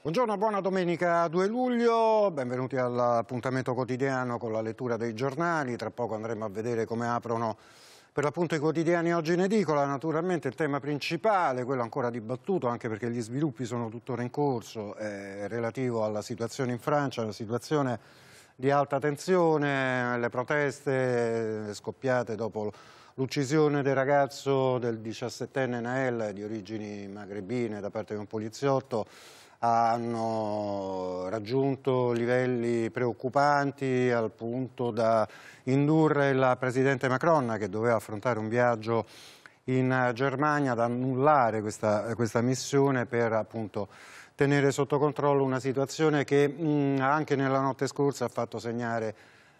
Buongiorno, buona domenica 2 luglio, benvenuti all'appuntamento quotidiano con la lettura dei giornali, tra poco andremo a vedere come aprono per l'appunto i quotidiani oggi in edicola, naturalmente il tema principale, quello ancora dibattuto anche perché gli sviluppi sono tuttora in corso, è eh, relativo alla situazione in Francia, alla situazione di alta tensione, le proteste eh, scoppiate dopo l'uccisione del ragazzo del 17enne Nael di origini magrebine da parte di un poliziotto hanno raggiunto livelli preoccupanti al punto da indurre la Presidente Macron che doveva affrontare un viaggio in Germania ad annullare questa, questa missione per appunto tenere sotto controllo una situazione che mh, anche nella notte scorsa ha fatto segnare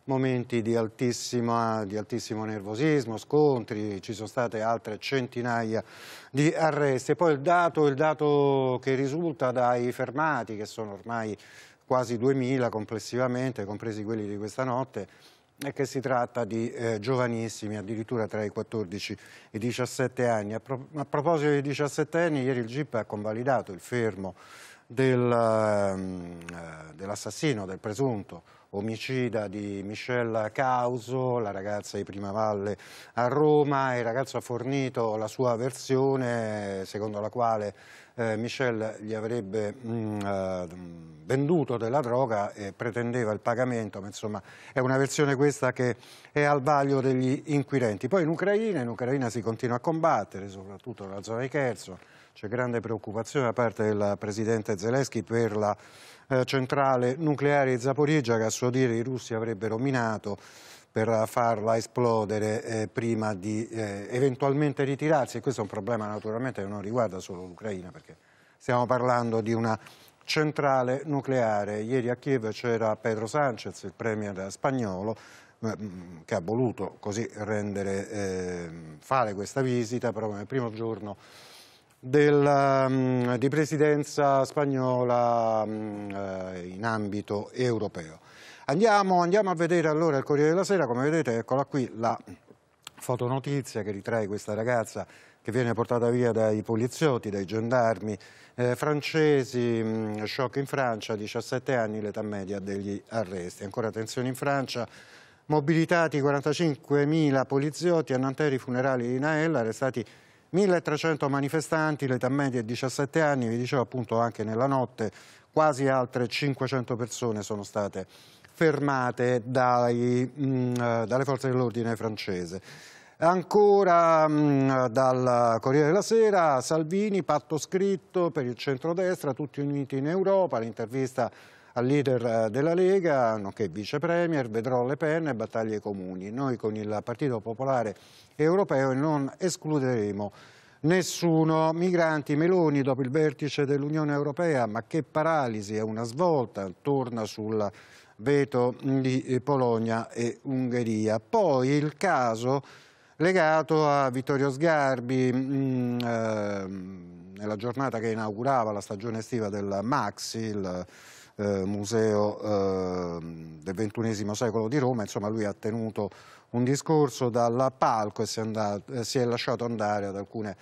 momenti di, altissima, di altissimo nervosismo, scontri, ci sono state altre centinaia di arresti. poi il dato, il dato che risulta dai fermati, che sono ormai quasi 2.000 complessivamente, compresi quelli di questa notte, è che si tratta di eh, giovanissimi, addirittura tra i 14 e i 17 anni. A, pro a proposito dei 17 anni, ieri il GIP ha convalidato il fermo del, ehm, eh, dell'assassino, del presunto omicida di Michelle Causo, la ragazza di Prima Valle a Roma. Il ragazzo ha fornito la sua versione secondo la quale eh, Michelle gli avrebbe mh, mm, eh, venduto della droga e pretendeva il pagamento, ma insomma è una versione questa che è al vaglio degli inquirenti. Poi in Ucraina, in Ucraina si continua a combattere, soprattutto nella zona di Kherson, c'è grande preoccupazione da parte del presidente Zelensky per la eh, centrale nucleare di Zaporizia che a suo dire i russi avrebbero minato per farla esplodere eh, prima di eh, eventualmente ritirarsi e questo è un problema naturalmente che non riguarda solo l'Ucraina perché stiamo parlando di una centrale nucleare. Ieri a Kiev c'era Pedro Sanchez, il premier spagnolo, eh, mm, che ha voluto così rendere, eh, fare questa visita, però nel primo giorno del, um, di presidenza spagnola um, eh, in ambito europeo. Andiamo, andiamo, a vedere allora il Corriere della Sera, come vedete eccola qui la fotonotizia che ritrae questa ragazza che viene portata via dai poliziotti, dai gendarmi eh, francesi, mh, mm, shock in Francia, 17 anni l'età media degli arresti. Ancora tensione in Francia, mobilitati 45.000 poliziotti, annanteri funerali in Aella, arrestati 1300 manifestanti, l'età media è 17 anni, vi dicevo appunto anche nella notte, quasi altre 500 persone sono state fermate dai, mh, mm, eh, dalle forze dell'ordine francese. Ancora mh, mm, dal Corriere della Sera, Salvini, patto scritto per il centrodestra, tutti uniti in Europa, l'intervista al leader eh, della Lega, nonché vice premier, vedrò le penne e battaglie comuni. Noi con il Partito Popolare Europeo non escluderemo nessuno. Migranti, Meloni dopo il vertice dell'Unione Europea, ma che paralisi, è una svolta, torna sul veto di Polonia e Ungheria. Poi il caso legato a Vittorio Sgarbi mh, mm, eh, nella giornata che inaugurava la stagione estiva del Maxi, il eh, Museo eh, del XXI secolo di Roma, insomma lui ha tenuto un discorso dal palco e si è, andato, eh, si è lasciato andare ad alcune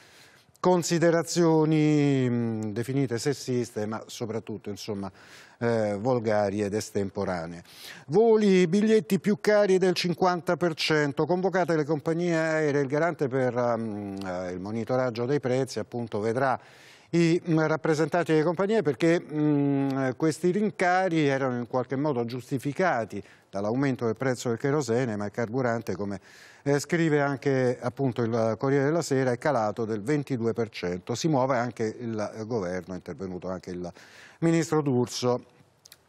considerazioni mh, mm, definite sessiste ma soprattutto insomma eh, volgari ed estemporanee. Voli, biglietti più cari del 50%, convocate le compagnie aeree, il garante per mh, mm, eh, il monitoraggio dei prezzi appunto vedrà i mm, rappresentanti delle compagnie perché mh, mm, questi rincari erano in qualche modo giustificati dall'aumento del prezzo del cherosene, ma il carburante, come eh, scrive anche appunto, il Corriere della Sera, è calato del 22%. Si muove anche il eh, governo, è intervenuto anche il ministro D'Urso.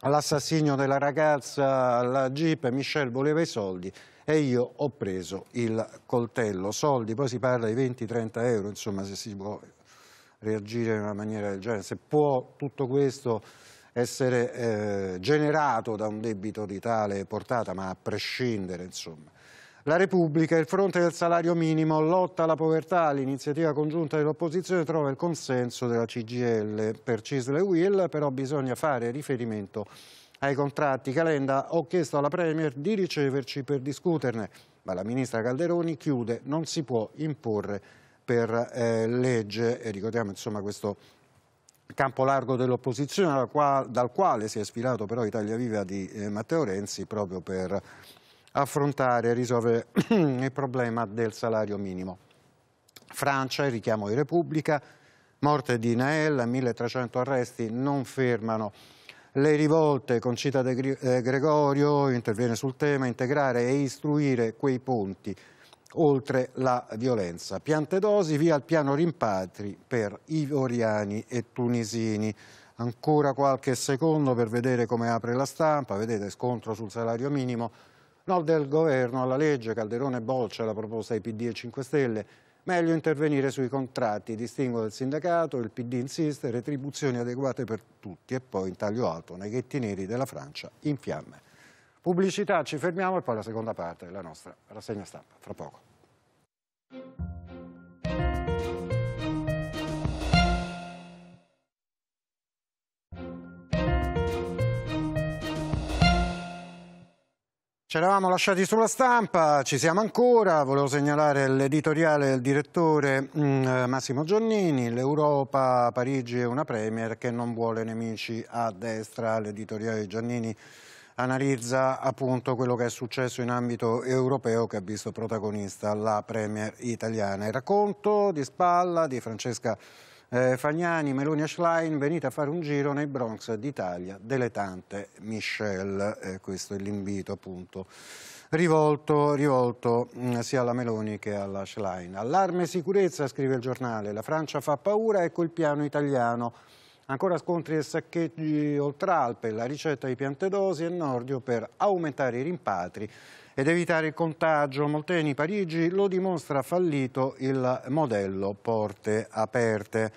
L'assassinio della ragazza alla Jeep, Michel voleva i soldi e io ho preso il coltello. Soldi, poi si parla di 20-30 euro, insomma se si vuole reagire in una maniera del genere? Se può tutto questo essere eh, generato da un debito di tale portata, ma a prescindere insomma. La Repubblica, il fronte del salario minimo, lotta alla povertà, l'iniziativa congiunta dell'opposizione trova il consenso della CGL per Cisle Will, però bisogna fare riferimento ai contratti. Calenda, ho chiesto alla Premier di riceverci per discuterne, ma la ministra Calderoni chiude, non si può imporre per eh, legge, e ricordiamo insomma questo campo largo dell'opposizione dal, dal, quale si è sfilato però Italia Viva di eh, Matteo Renzi proprio per affrontare e risolvere il problema del salario minimo. Francia, il richiamo di Repubblica, morte di Nael, 1300 arresti non fermano le rivolte con Cita De eh, Gregorio interviene sul tema integrare e istruire quei ponti oltre la violenza. Piante dosi, via il piano rimpatri per ivoriani e tunisini. Ancora qualche secondo per vedere come apre la stampa, vedete scontro sul salario minimo, no del governo alla legge, Calderone boccia la proposta ai PD e 5 Stelle, meglio intervenire sui contratti, distinguo del sindacato, il PD insiste, retribuzioni adeguate per tutti e poi in taglio alto, neghetti neri della Francia in fiamme. Pubblicità, ci fermiamo e poi la seconda parte della nostra rassegna stampa, fra poco. Ci eravamo lasciati sulla stampa, ci siamo ancora, volevo segnalare l'editoriale del direttore mm, Massimo Giannini, l'Europa, Parigi è una premier che non vuole nemici a destra, l'editoriale Giannini analizza appunto quello che è successo in ambito europeo che ha visto protagonista la Premier italiana. Il racconto di spalla di Francesca eh, Fagnani, Meloni e Schlein, venite a fare un giro nei Bronx d'Italia delle tante Michelle, eh, questo è l'invito appunto rivolto, rivolto mm, sia alla Meloni che alla Schlein. Allarme e sicurezza, scrive il giornale, la Francia fa paura, ecco il piano italiano Ancora scontri e saccheggi oltre Alpe, la ricetta di piante dosi e Nordio per aumentare i rimpatri ed evitare il contagio. Molteni Parigi lo dimostra fallito il modello porte aperte.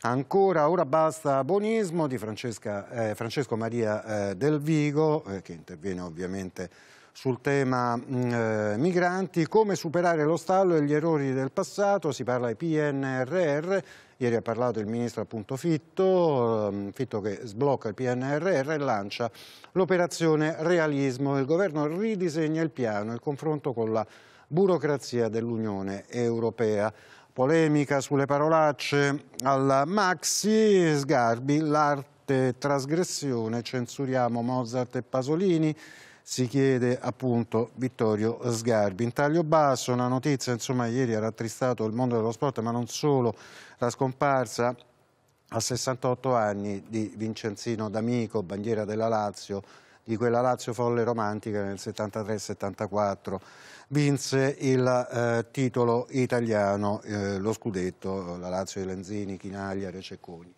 Ancora ora basta buonismo di Francesca, eh, Francesco Maria eh, Del Vigo, eh, che interviene ovviamente sul tema mh, mm, eh, migranti, come superare lo stallo e gli errori del passato, si parla di PNRR Ieri ha parlato il ministro appunto Fitto, ehm, Fitto che sblocca il PNRR e lancia l'operazione Realismo. Il governo ridisegna il piano, il confronto con la burocrazia dell'Unione Europea. Polemica sulle parolacce al Maxi, Sgarbi, l'arte trasgressione, censuriamo Mozart e Pasolini, si chiede appunto Vittorio Sgarbi. In taglio basso una notizia, insomma ieri ha rattristato il mondo dello sport, ma non solo, la scomparsa a 68 anni di Vincenzino D'Amico, bandiera della Lazio, di quella Lazio folle romantica nel 73-74 vinse il eh, titolo italiano, eh, lo scudetto, la Lazio di Lenzini, Chinaglia, Receconi.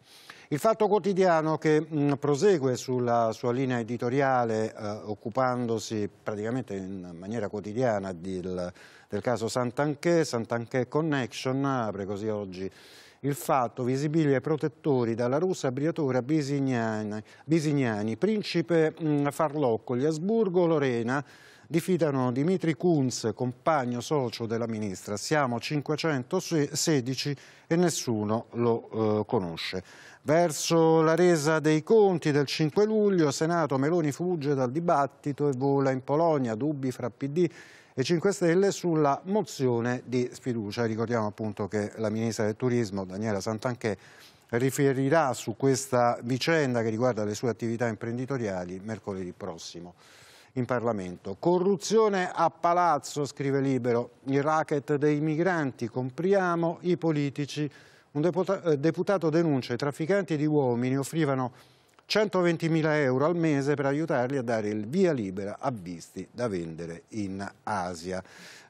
Il Fatto Quotidiano che mh, prosegue sulla sua linea editoriale eh, occupandosi praticamente in maniera quotidiana del, del caso Sant'Anché, Sant'Anché Connection, apre così oggi il fatto, visibili ai protettori dalla russa abbriatura Bisignani, Bisignani principe mh, farlocco, gli Asburgo, Lorena, Difidano Dimitri Kunz, compagno socio della ministra. Siamo 516 e nessuno lo eh, conosce. Verso la resa dei conti del 5 luglio, Senato Meloni fugge dal dibattito e vola in Polonia, dubbi fra PD e 5 Stelle sulla mozione di sfiducia. Ricordiamo appunto che la Ministra del Turismo, Daniela Santanchè, riferirà su questa vicenda che riguarda le sue attività imprenditoriali mercoledì prossimo in Parlamento. Corruzione a palazzo, scrive Libero, il racket dei migranti, compriamo i politici un eh, deputato denuncia i trafficanti di uomini offrivano 120.000 euro al mese per aiutarli a dare il via libera a visti da vendere in Asia.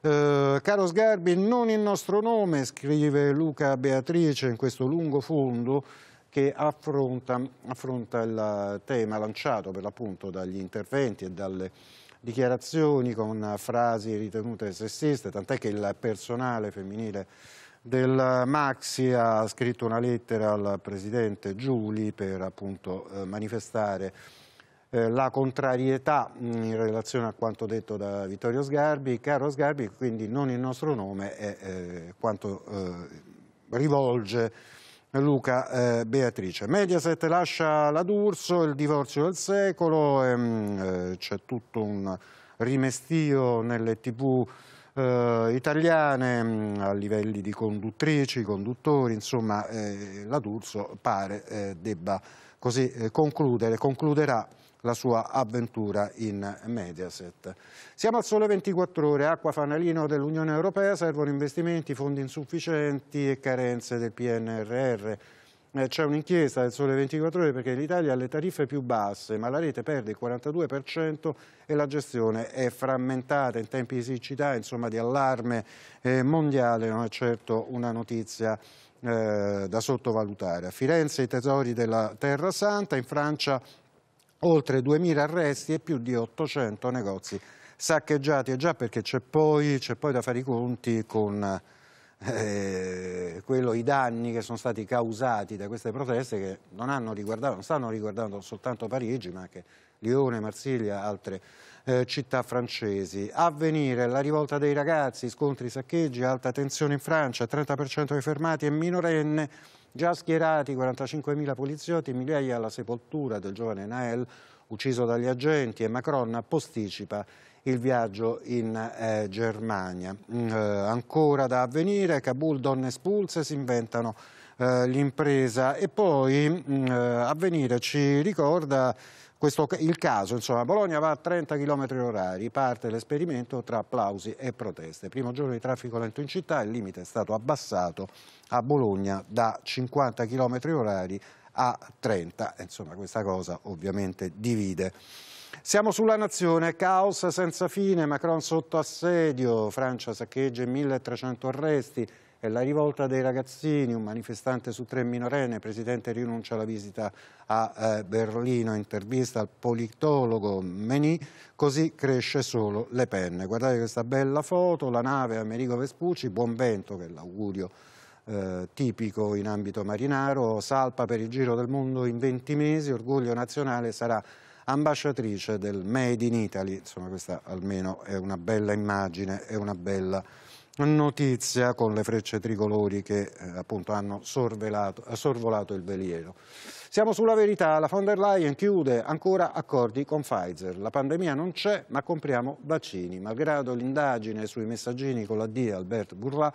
Eh, caro Sgarbi, non il nostro nome, scrive Luca Beatrice in questo lungo fondo che affronta, affronta il tema lanciato per l'appunto dagli interventi e dalle dichiarazioni con frasi ritenute sessiste, tant'è che il personale femminile del Maxi ha scritto una lettera al Presidente Giuli per appunto eh, manifestare eh, la contrarietà mm, in relazione a quanto detto da Vittorio Sgarbi, caro Sgarbi, quindi non il nostro nome è eh, quanto rivolge Luca Beatrice. Mediaset lascia la D'Urso, il divorzio del secolo, ehm, c'è tutto un rimestio nelle tv eh, italiane mh, mm, a livelli di conduttrici, conduttori, insomma eh, la D'Urso pare eh, debba così eh, concludere, concluderà la sua avventura in Mediaset. Siamo al sole 24 ore, acqua fanalino dell'Unione Europea, servono investimenti, fondi insufficienti e carenze del PNRR. Eh, c'è un'inchiesta del Sole 24 Ore perché l'Italia ha le tariffe più basse, ma la rete perde il 42% e la gestione è frammentata in tempi di siccità, insomma di allarme eh, mondiale, non è certo una notizia eh, da sottovalutare. A Firenze i tesori della Terra Santa, in Francia oltre 2.000 arresti e più di 800 negozi saccheggiati, e già perché c'è poi, poi da fare i conti con eh, quello, i danni che sono stati causati da queste proteste che non, riguardato, non stanno riguardando soltanto Parigi ma anche Lione, Marsiglia altre eh, città francesi. Avvenire, la rivolta dei ragazzi, scontri, saccheggi, alta tensione in Francia, 30% dei fermati e minorenne, già schierati 45.000 poliziotti, migliaia alla sepoltura del giovane Nael ucciso dagli agenti e Macron posticipa il viaggio in eh, Germania. Mm, eh, ancora da avvenire, Kabul, donne espulse, si inventano eh, l'impresa e poi mm, eh, avvenire ci ricorda questo, il caso, insomma, Bologna va a 30 km orari, parte l'esperimento tra applausi e proteste. Primo giorno di traffico lento in città, il limite è stato abbassato a Bologna da 50 km orari a 30. Insomma, questa cosa ovviamente divide. Siamo sulla nazione, caos senza fine, Macron sotto assedio, Francia saccheggia 1300 arresti, e la rivolta dei ragazzini, un manifestante su tre minorenne, il presidente rinuncia alla visita a eh, Berlino, intervista al politologo Meni, così cresce solo Le Penne. Guardate questa bella foto, la nave Amerigo Vespucci, buon vento che è l'augurio eh, tipico in ambito marinaro, salpa per il giro del mondo in 20 mesi, orgoglio nazionale, sarà ambasciatrice del Made in Italy, insomma questa almeno è una bella immagine, è una bella notizia con le frecce tricolori che eh, appunto hanno sorvolato il veliero. Siamo sulla verità, la von der Leyen chiude ancora accordi con Pfizer, la pandemia non c'è ma compriamo vaccini, malgrado l'indagine sui messaggini con la D Albert Bourla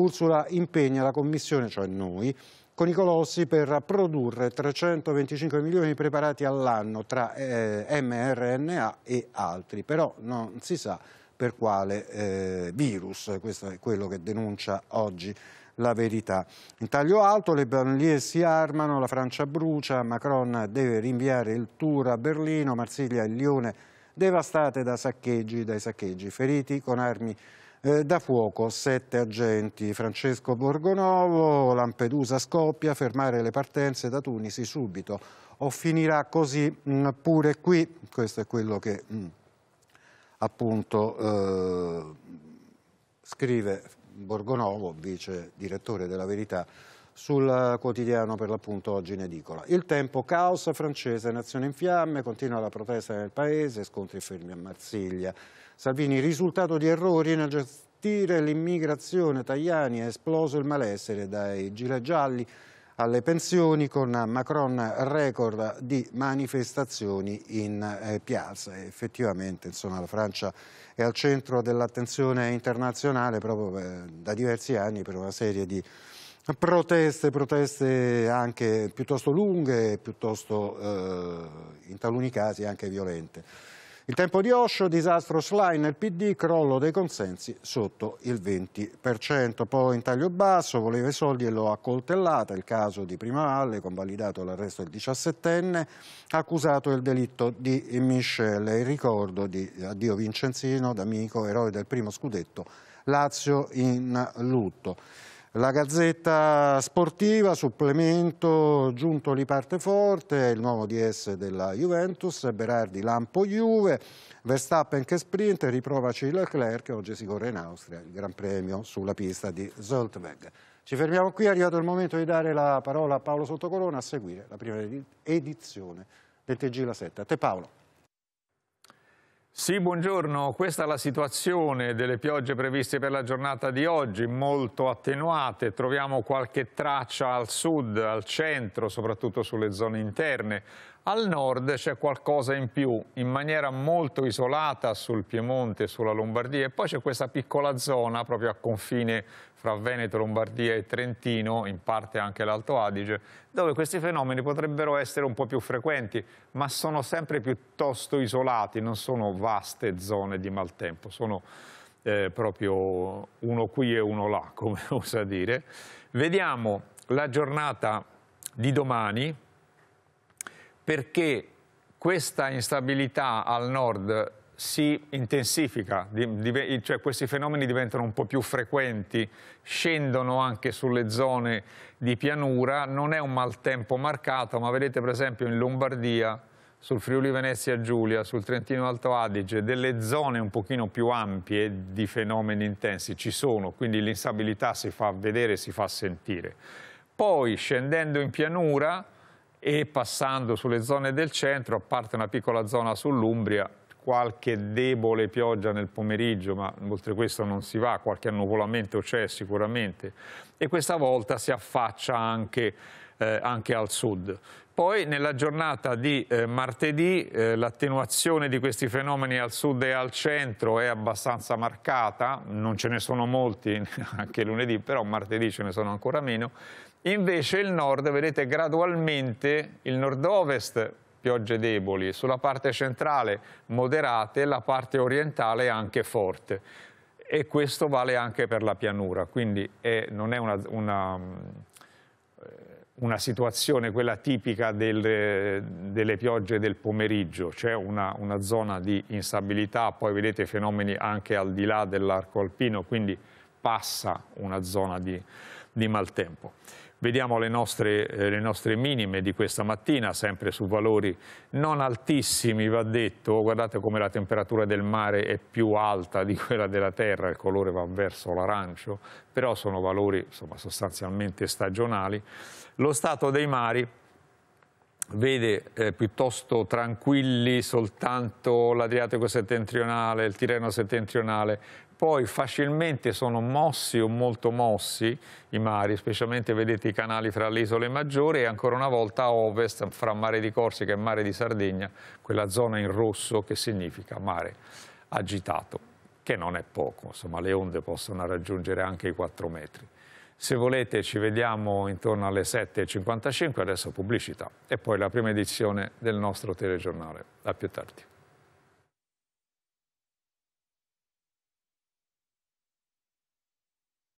Ursula impegna la Commissione, cioè noi, con i colossi per produrre 325 milioni di preparati all'anno tra eh, mRNA e altri, però non si sa per quale eh, virus, questo è quello che denuncia oggi la verità. In taglio alto le banlie si armano, la Francia brucia, Macron deve rinviare il tour a Berlino, Marsiglia e Lione devastate da saccheggi, dai saccheggi, feriti con armi eh, da fuoco sette agenti, Francesco Borgonovo, Lampedusa scoppia, fermare le partenze da Tunisi subito. O finirà così mh, mm, pure qui, questo è quello che mh, mm, appunto eh, scrive Borgonovo, vice direttore della Verità, sul quotidiano per l'appunto oggi in edicola. Il tempo, caos francese, nazione in fiamme, continua la protesta nel paese, scontri fermi a Marsiglia. Salvini, risultato di errori nel gestire l'immigrazione, Tajani, è esploso il malessere dai gilet gialli alle pensioni con Macron record di manifestazioni in eh, piazza. Effettivamente insomma, la Francia è al centro dell'attenzione internazionale proprio eh, da diversi anni per una serie di Proteste, proteste anche piuttosto lunghe, piuttosto eh, in taluni casi anche violente. Il tempo di Osho, disastro slide nel PD, crollo dei consensi sotto il 20%. Poi in taglio basso, voleva i soldi e lo accoltellata, il caso di Prima Valle, convalidato l'arresto del 17enne, accusato del delitto di miscele. Il ricordo di addio Vincenzino, d'amico, eroe del primo scudetto, Lazio in lutto. La Gazzetta Sportiva, supplemento, giunto lì parte forte, il nuovo DS della Juventus, Berardi Lampo Juve, Verstappen che sprint, riprovaci Leclerc, oggi si corre in Austria, il Gran Premio sulla pista di Zoltweg. Ci fermiamo qui, è arrivato il momento di dare la parola a Paolo Sottocorona a seguire la prima edizione del TG La 7. A te Paolo. Sì, buongiorno. Questa è la situazione delle piogge previste per la giornata di oggi, molto attenuate. Troviamo qualche traccia al sud, al centro, soprattutto sulle zone interne. Al nord c'è qualcosa in più, in maniera molto isolata sul Piemonte, sulla Lombardia e poi c'è questa piccola zona proprio a confine fra Veneto, Lombardia e Trentino, in parte anche l'Alto Adige, dove questi fenomeni potrebbero essere un po' più frequenti, ma sono sempre piuttosto isolati, non sono vaste zone di maltempo, sono eh, proprio uno qui e uno là, come osa dire. Vediamo la giornata di domani, perché questa instabilità al nord si intensifica, cioè questi fenomeni diventano un po' più frequenti, scendono anche sulle zone di pianura, non è un maltempo marcato, ma vedete per esempio in Lombardia, sul Friuli Venezia Giulia, sul Trentino Alto Adige, delle zone un pochino più ampie di fenomeni intensi ci sono, quindi l'instabilità si fa vedere, si fa sentire. Poi scendendo in pianura e passando sulle zone del centro, a parte una piccola zona sull'Umbria, qualche debole pioggia nel pomeriggio, ma oltre questo non si va, qualche annuvolamento c'è sicuramente, e questa volta si affaccia anche, eh, anche al sud. Poi nella giornata di eh, martedì eh, l'attenuazione di questi fenomeni al sud e al centro è abbastanza marcata, non ce ne sono molti anche lunedì, però martedì ce ne sono ancora meno, Invece il nord, vedete gradualmente, il nord-ovest piogge deboli, sulla parte centrale moderate, la parte orientale anche forte. E questo vale anche per la pianura, quindi è, non è una, una, una, situazione quella tipica del, delle piogge del pomeriggio, c'è una, una, zona di instabilità, poi vedete fenomeni anche al di là dell'arco alpino, quindi passa una zona di, di maltempo. Vediamo le nostre, eh, le nostre, minime di questa mattina, sempre su valori non altissimi, va detto. Guardate come la temperatura del mare è più alta di quella della terra, il colore va verso l'arancio, però sono valori insomma, sostanzialmente stagionali. Lo stato dei mari vede eh, piuttosto tranquilli soltanto l'Adriatico settentrionale, il Tirreno settentrionale, poi facilmente sono mossi o molto mossi i mari, specialmente vedete i canali fra le isole maggiori e ancora una volta a ovest fra mare di Corsica e mare di Sardegna, quella zona in rosso che significa mare agitato, che non è poco, insomma le onde possono raggiungere anche i 4 metri. Se volete ci vediamo intorno alle 7.55, adesso pubblicità, e poi la prima edizione del nostro telegiornale. A più tardi.